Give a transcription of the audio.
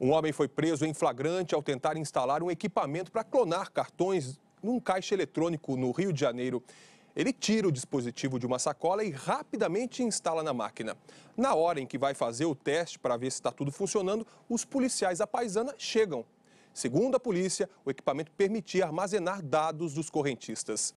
Um homem foi preso em flagrante ao tentar instalar um equipamento para clonar cartões num caixa eletrônico no Rio de Janeiro. Ele tira o dispositivo de uma sacola e rapidamente instala na máquina. Na hora em que vai fazer o teste para ver se está tudo funcionando, os policiais da paisana chegam. Segundo a polícia, o equipamento permitia armazenar dados dos correntistas.